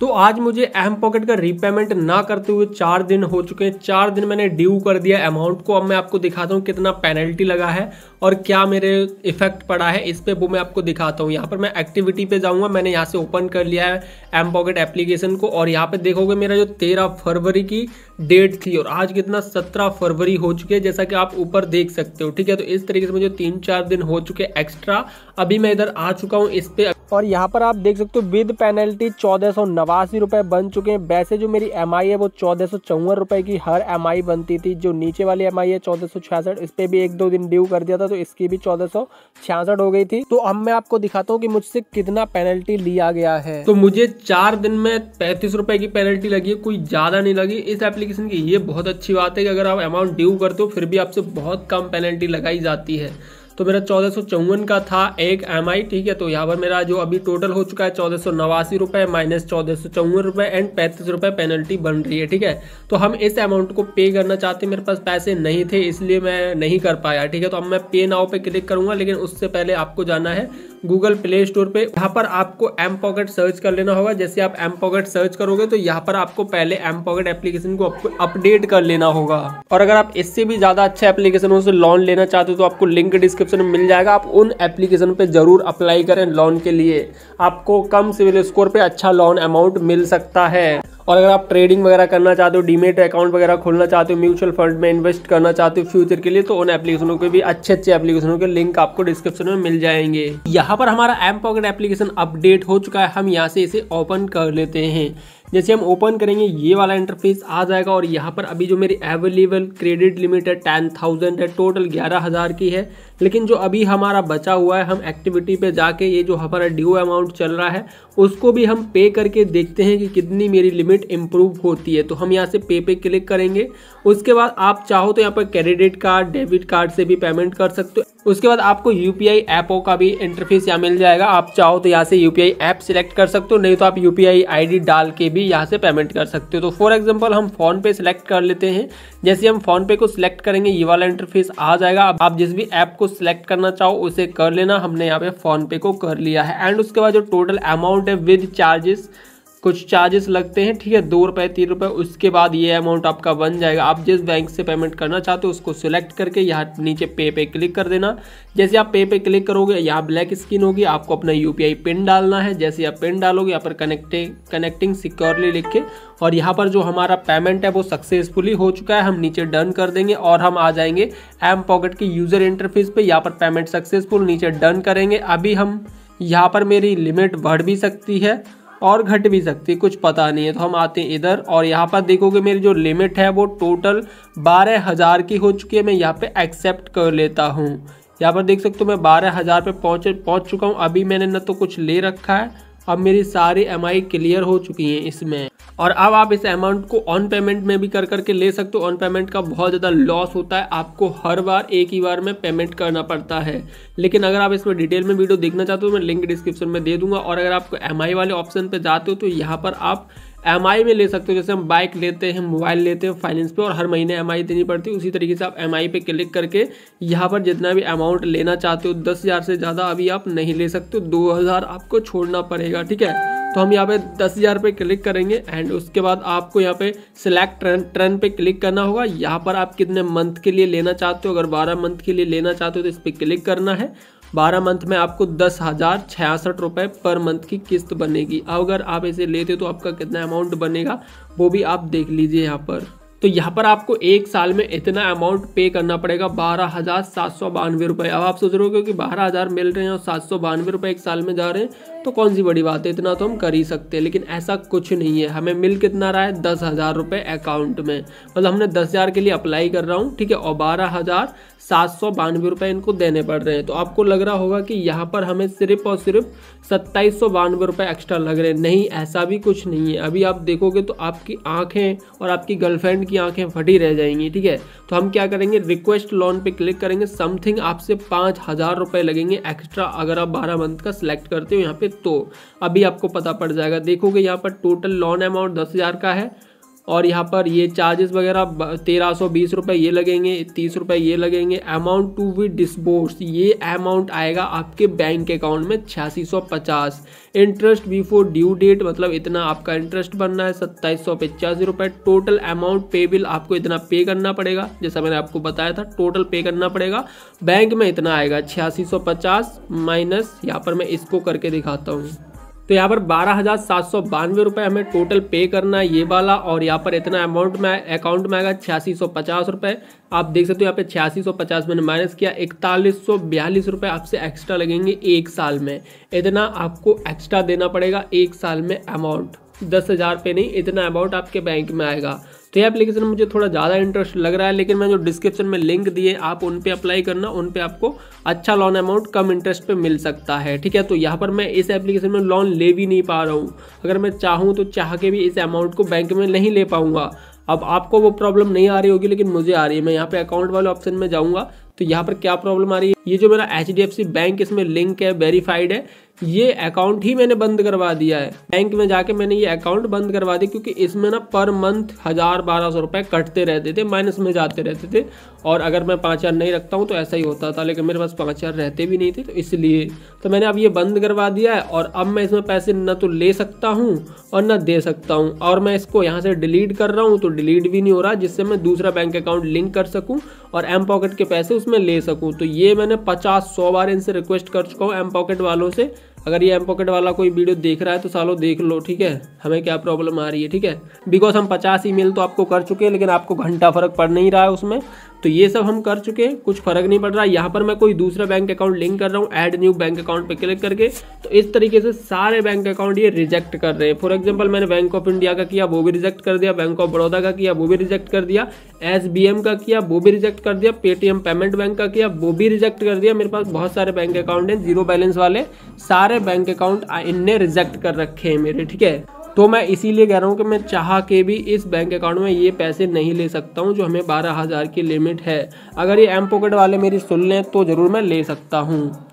तो आज मुझे एम पॉकेट का रीपेमेंट ना करते हुए चार दिन हो चुके हैं चार दिन मैंने ड्यू कर दिया अमाउंट को अब मैं आपको दिखाता हूँ कितना पेनल्टी लगा है और क्या मेरे इफेक्ट पड़ा है इस पर वो मैं आपको दिखाता हूँ यहाँ पर मैं एक्टिविटी पे जाऊँगा मैंने यहाँ से ओपन कर लिया है एम पॉकेट एप्लीकेशन को और यहाँ पर देखोगे मेरा जो तेरह फरवरी की डेट थी और आज कितना सत्रह फरवरी हो चुकी है जैसा कि आप ऊपर देख सकते हो ठीक है तो इस तरीके से मुझे तीन चार दिन हो चुके एक्स्ट्रा अभी मैं इधर आ चुका हूँ इस पे और यहाँ पर आप देख सकते हो विद पेनल्टी चौदह सौ नवासी रुपए बन चुके हैं वैसे जो मेरी एम है वो चौदह सौ चौवन रुपए की हर एम बनती थी जो नीचे वाली एम है चौदह सौ छियासठ इस पे भी एक दो दिन ड्यू कर दिया था तो इसकी भी चौदह सौ छियासठ हो गई थी तो अब मैं आपको दिखाता हूँ कि मुझसे कितना पेनल्टी लिया गया है तो मुझे चार दिन में पैंतीस रुपए की पेनल्टी लगी कोई ज्यादा नहीं लगी इस एप्लीकेशन एप्लीकेशन की ये बहुत अच्छी बात है कि अगर आप अमाउंट ड्यू करते हो फिर भी आपसे बहुत कम पेनल्टी लगाई जाती है तो मेरा चौदह का था एक एम ठीक है तो यहाँ पर मेरा जो अभी टोटल हो चुका है चौदह सौ नवासी रुपये माइनस चौदह सौ चौवन रुपये एंड पैंतीस रुपये पेनल्टी बन रही है ठीक है तो हम इस अमाउंट को पे करना चाहते मेरे पास पैसे नहीं थे इसलिए मैं नहीं कर पाया ठीक है तो अब मैं पे नाव पे क्लिक करूंगा लेकिन उससे पहले आपको जाना है गूगल प्ले स्टोर पे यहाँ पर आपको एम पॉकेट सर्च कर लेना होगा जैसे आप एम पॉकेट सर्च करोगे तो यहाँ पर आपको पहले एम पॉकेट एप्लीकेशन को अपडेट कर लेना होगा और अगर आप इससे भी ज़्यादा अच्छा एप्लीकेशन से लोन लेना चाहते हो तो आपको लिंक डिस्क्रिप्ट डिस्क्रिप्शन में मिल जाएगा आप उन एप्लीकेशन पे ज़रूर अप्लाई करें लोन के लिए आपको कम सिविल स्कोर पे अच्छा लोन अमाउंट मिल सकता है और अगर आप ट्रेडिंग वगैरह करना चाहते हो डीमेट अकाउंट वगैरह खोलना चाहते हो म्यूचुअल फंड में इन्वेस्ट करना चाहते हो फ्यूचर के लिए तो उन एप्लीकेशनों के भी अच्छे अच्छे एप्लीकेशनों के लिंक आपको डिस्क्रिप्शन में मिल जाएंगे यहाँ पर हमारा एम पॉकेट एप्लीकेशन अपडेट हो चुका है हम यहाँ से इसे ओपन कर लेते हैं जैसे हम ओपन करेंगे ये वाला इंटरफेस आ जाएगा और यहाँ पर अभी जो मेरी अवेलेबल क्रेडिट लिमिट है टेन थाउजेंड है टोटल ग्यारह हज़ार की है लेकिन जो अभी हमारा बचा हुआ है हम एक्टिविटी पे जाके ये जो हमारा ड्यू अमाउंट चल रहा है उसको भी हम पे करके देखते हैं कि कितनी मेरी लिमिट लिमिट इम्प्रूव होती है तो हम यहाँ से पे पे क्लिक करेंगे उसके बाद आप चाहो तो यहाँ पर क्रेडिट कार्ड डेबिट कार्ड से भी पेमेंट कर सकते हो उसके बाद आपको यू पी का भी इंटरफेस यहाँ मिल जाएगा आप चाहो तो यहाँ से यू पी ऐप सिलेक्ट कर सकते हो नहीं तो आप यू पी आई डाल के भी यहाँ से पेमेंट कर सकते हो तो फॉर एग्जाम्पल हम फोन पे सिलेक्ट कर लेते हैं जैसे हम फोन पे को सिलेक्ट करेंगे ये वाला इंटरफेस आ जाएगा अब आप जिस भी ऐप को सिलेक्ट करना चाहो उसे कर लेना हमने यहाँ पे फोन पे को कर लिया है एंड उसके बाद जो टोटल अमाउंट है विद चार्जेस कुछ चार्जेस लगते हैं ठीक है दो रुपये तीन रुपये उसके बाद ये अमाउंट आपका बन जाएगा आप जिस बैंक से पेमेंट करना चाहते हो उसको सिलेक्ट करके यहाँ नीचे पे पे क्लिक कर देना जैसे आप पे पे क्लिक करोगे यहाँ ब्लैक स्क्रीन होगी आपको अपना यू पिन डालना है जैसे आप पिन डालोगे यहाँ पर कनेक्टिंग कनेक्टिंग सिक्योरली लिख के और यहाँ पर जो हमारा पेमेंट है वो सक्सेसफुली हो चुका है हम नीचे डन कर देंगे और हम आ जाएंगे एम पॉकेट के यूज़र इंटरफेस पर यहाँ पर पेमेंट सक्सेसफुल नीचे डन करेंगे अभी हम यहाँ पर मेरी लिमिट बढ़ भी सकती है और घट भी सकती है कुछ पता नहीं है तो हम आते हैं इधर और यहाँ पर देखोगे मेरी जो लिमिट है वो टोटल बारह हज़ार की हो चुकी है मैं यहाँ पे एक्सेप्ट कर लेता हूँ यहाँ पर देख सकते हो मैं बारह हज़ार पर पहुँच पहुँच चुका हूँ अभी मैंने न तो कुछ ले रखा है अब मेरी सारी एम क्लियर हो चुकी है इसमें और अब आप इस अमाउंट को ऑन पेमेंट में भी कर करके ले सकते हो ऑन पेमेंट का बहुत ज़्यादा लॉस होता है आपको हर बार एक ही बार में पेमेंट करना पड़ता है लेकिन अगर आप इसमें डिटेल में वीडियो देखना चाहते हो मैं लिंक डिस्क्रिप्शन में दे दूंगा और अगर आपको एम वाले ऑप्शन पर जाते हो तो यहाँ पर आप एम में ले सकते हो जैसे हम बाइक लेते हैं मोबाइल लेते हैं फाइनेंस पे और हर महीने एम देनी पड़ती है उसी तरीके से आप एम पे क्लिक करके यहाँ पर जितना भी अमाउंट लेना चाहते हो दस हज़ार से ज़्यादा अभी आप नहीं ले सकते हो दो हज़ार आपको छोड़ना पड़ेगा ठीक है तो हम यहाँ पे दस हज़ार पे क्लिक करेंगे एंड उसके बाद आपको यहाँ पे सिलेक्ट ट्रेन ट्रेन पे क्लिक करना होगा यहाँ पर आप कितने मंथ के लिए लेना चाहते हो अगर बारह मंथ के लिए लेना चाहते हो तो इस पर क्लिक करना है बारह मंथ में आपको दस हज़ार छियासठ रुपये पर मंथ की किस्त बनेगी अगर आप इसे लेते हो तो आपका कितना अमाउंट बनेगा वो भी आप देख लीजिए यहाँ पर तो यहाँ पर आपको एक साल में इतना अमाउंट पे करना पड़ेगा बारह हज़ार सात सौ बानवे रुपये अब आप सोच रहे हो क्योंकि बारह हज़ार मिल रहे हैं और सात सौ बानवे रुपये एक साल में जा रहे हैं तो कौन सी बड़ी बात है इतना तो हम कर ही सकते हैं लेकिन ऐसा कुछ नहीं है हमें मिल कितना रहा है दस हज़ार रुपये अकाउंट में मतलब हमने दस हज़ार के लिए अप्लाई कर रहा हूँ ठीक है और बारह हज़ार सात सौ बानवे रुपये इनको देने पड़ रहे हैं तो आपको लग रहा होगा कि यहाँ पर हमें सिर्फ और सिर्फ सत्ताईस सौ बानवे रुपये एक्स्ट्रा लग रहे हैं नहीं ऐसा भी कुछ नहीं है अभी आप देखोगे तो आपकी आंखें और आपकी गर्लफ्रेंड की आंखें फटी रह जाएंगी ठीक है तो हम क्या करेंगे रिक्वेस्ट लोन पे क्लिक करेंगे समथिंग आपसे पाँच हज़ार रुपये लगेंगे एक्स्ट्रा अगर आप बारह मंथ का सिलेक्ट करते हो यहाँ पे तो अभी आपको पता पड़ जाएगा देखोगे यहाँ पर टोटल लोन अमाउंट दस हज़ार का है और यहाँ पर ये चार्जेस वगैरह तेरह सौ बीस रुपये ये लगेंगे तीस रुपये ये लगेंगे अमाउंट टू वी डिस्पोज ये अमाउंट आएगा आपके बैंक अकाउंट में छियासी सौ पचास इंटरेस्ट बिफोर ड्यू डेट मतलब इतना आपका इंटरेस्ट बनना है सत्ताईस सौ पचासी रुपये टोटल अमाउंट पे बिल आपको इतना पे करना पड़ेगा जैसा मैंने आपको बताया था टोटल पे करना पड़ेगा बैंक में इतना आएगा छियासी सौ पचास माइनस यहाँ पर मैं इसको करके दिखाता हूँ तो यहाँ पर बारह हज़ार सात सौ बानवे रुपये हमें टोटल पे करना है ये वाला और यहाँ पर इतना अमाउंट में अकाउंट में आएगा छियासी सौ पचास रुपये आप देख सकते हो यहाँ पे छियासी सौ पचास मैंने माइनस किया इकतालीस सौ बयालीस रुपये आपसे एक्स्ट्रा लगेंगे एक साल में इतना आपको एक्स्ट्रा देना पड़ेगा एक साल में अमाउंट दस हज़ार पे नहीं इतना अमाउंट आपके बैंक में आएगा तो ये एप्लीकेशन मुझे थोड़ा ज़्यादा इंटरेस्ट लग रहा है लेकिन मैं जो डिस्क्रिप्शन में लिंक दिए आप उन पर अप्लाई करना उन पर आपको अच्छा लोन अमाउंट कम इंटरेस्ट पर मिल सकता है ठीक है तो यहाँ पर मैं इस एप्लीकेशन में लोन ले भी नहीं पा रहा हूँ अगर मैं चाहूँ तो चाह के भी इस अमाउंट को बैंक में नहीं ले पाऊँगा अब आपको वो प्रॉब्लम नहीं आ रही होगी लेकिन मुझे आ रही है मैं यहाँ पे अकाउंट वाले ऑप्शन में जाऊँगा तो यहाँ पर क्या प्रॉब्लम आ रही है ये जो मेरा एच बैंक इसमें लिंक है वेरीफाइड है ये अकाउंट ही मैंने बंद करवा दिया है बैंक में जाके मैंने ये अकाउंट बंद करवा दिया क्योंकि इसमें ना पर मंथ हज़ार बारह सौ रुपये कटते रहते थे माइनस में जाते रहते थे और अगर मैं पाँच हज़ार नहीं रखता हूँ तो ऐसा ही होता था लेकिन मेरे पास पाँच हज़ार रहते भी नहीं थे तो इसलिए तो मैंने अब ये बंद करवा दिया है और अब मैं इसमें पैसे न तो ले सकता हूँ और न दे सकता हूँ और मैं इसको यहाँ से डिलीट कर रहा हूँ तो डिलीट भी नहीं हो रहा जिससे मैं दूसरा बैंक अकाउंट लिंक कर सकूँ और एम पॉकेट के पैसे उसमें ले सकूँ तो ये मैंने पचास सौ बार इनसे रिक्वेस्ट कर चुका हूँ एम पॉकेट वालों से अगर ये एम पॉकेट वाला कोई वीडियो देख रहा है तो सालों देख लो ठीक है हमें क्या प्रॉब्लम आ रही है ठीक है बिकॉज हम पचास ईमेल तो आपको कर चुके हैं लेकिन आपको घंटा फर्क पड़ नहीं रहा है उसमें तो ये सब हम कर चुके हैं कुछ फर्क नहीं पड़ रहा यहाँ पर मैं कोई दूसरा बैंक अकाउंट लिंक कर रहा हूँ ऐड न्यू बैंक अकाउंट पे क्लिक करके तो इस तरीके से सारे बैंक अकाउंट ये रिजेक्ट कर रहे हैं फॉर एग्जाम्पल मैंने बैंक ऑफ इंडिया का किया वो भी रिजेक्ट कर दिया बैंक ऑफ बड़ौदा का किया वो भी रिजेक्ट कर दिया एस का किया वो भी रिजेक्ट कर दिया पेटीएम पेमेंट बैंक का किया वो भी रिजेक्ट कर दिया मेरे पास बहुत सारे बैंक अकाउंट हैं जीरो बैलेंस वाले सारे बैंक अकाउंट इनने रिजेक्ट कर रखे हैं मेरे ठीक है तो मैं इसीलिए कह रहा हूँ कि मैं चाह के भी इस बैंक अकाउंट में ये पैसे नहीं ले सकता हूँ जो हमें बारह हज़ार की लिमिट है अगर ये एम पॉकेट वाले मेरी सुन लें तो ज़रूर मैं ले सकता हूँ